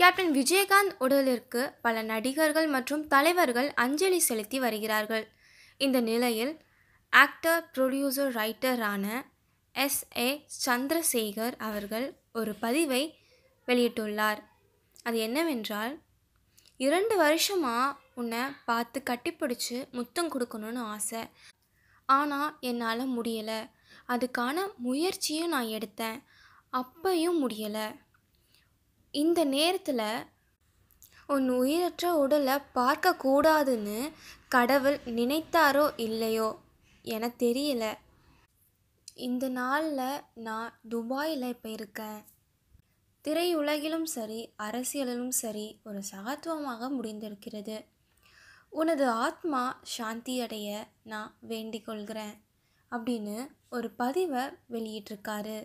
captain Vijayakanth உடலிற்கு பல நடிகர்கள் மற்றும் தலைவர்கள் அஞ்சலி செலுத்தி வருகிறார்கள் இந்த நிலையில் ஆக்டர் ப்ரொடியூசர் ரைட்டரான எஸ் ஏ சந்திரசேகர் அவர்கள் ஒரு பதிவை வெளியிட்டுள்ளார் அது என்னவென்றால் இரண்டு வருஷமாக உன்னை பார்த்து கட்டிப்பிடிச்சு முத்தம் கொடுக்கணும்னு ஆசை ஆனால் என்னால் முடியலை அதுக்கான முயற்சியும் நான் எடுத்தேன் அப்பையும் முடியலை இந்த நேரத்தில் உன் உயிரற்ற உடலை பார்க்கக்கூடாதுன்னு கடவுள் நினைத்தாரோ இல்லையோ என தெரியல இந்த நாளில் நான் துபாயில் இப்போ இருக்கேன் திரையுலகிலும் சரி அரசியலிலும் சரி ஒரு சகத்துவமாக முடிந்திருக்கிறது உனது ஆத்மா சாந்தி அடைய நான் வேண்டிக் கொள்கிறேன் அப்படின்னு ஒரு பதிவை வெளியிட்டிருக்காரு